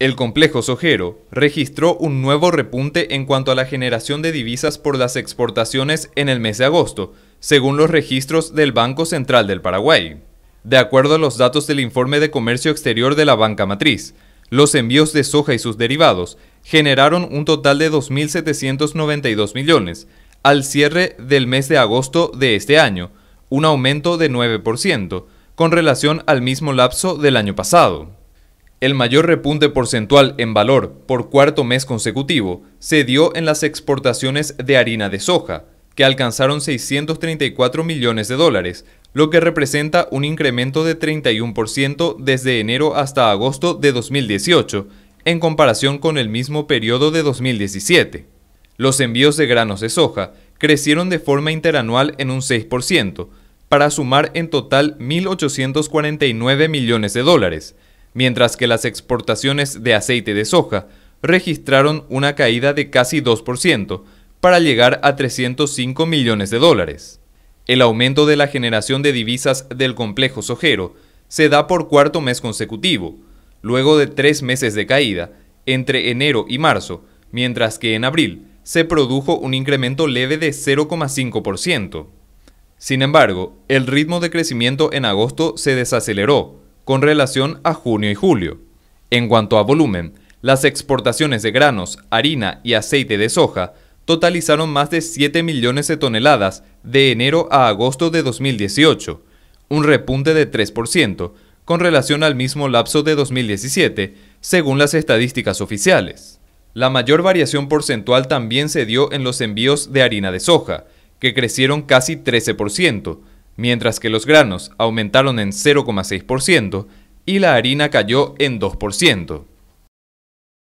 El complejo sojero registró un nuevo repunte en cuanto a la generación de divisas por las exportaciones en el mes de agosto, según los registros del Banco Central del Paraguay. De acuerdo a los datos del informe de comercio exterior de la banca matriz, los envíos de soja y sus derivados generaron un total de 2.792 millones al cierre del mes de agosto de este año, un aumento de 9% con relación al mismo lapso del año pasado. El mayor repunte porcentual en valor por cuarto mes consecutivo se dio en las exportaciones de harina de soja, que alcanzaron 634 millones de dólares, lo que representa un incremento de 31% desde enero hasta agosto de 2018, en comparación con el mismo periodo de 2017. Los envíos de granos de soja crecieron de forma interanual en un 6%, para sumar en total 1.849 millones de dólares, mientras que las exportaciones de aceite de soja registraron una caída de casi 2%, para llegar a 305 millones de dólares. El aumento de la generación de divisas del complejo sojero se da por cuarto mes consecutivo, luego de tres meses de caída, entre enero y marzo, mientras que en abril se produjo un incremento leve de 0,5%. Sin embargo, el ritmo de crecimiento en agosto se desaceleró, con relación a junio y julio. En cuanto a volumen, las exportaciones de granos, harina y aceite de soja totalizaron más de 7 millones de toneladas de enero a agosto de 2018, un repunte de 3% con relación al mismo lapso de 2017, según las estadísticas oficiales. La mayor variación porcentual también se dio en los envíos de harina de soja, que crecieron casi 13%, mientras que los granos aumentaron en 0,6% y la harina cayó en 2%.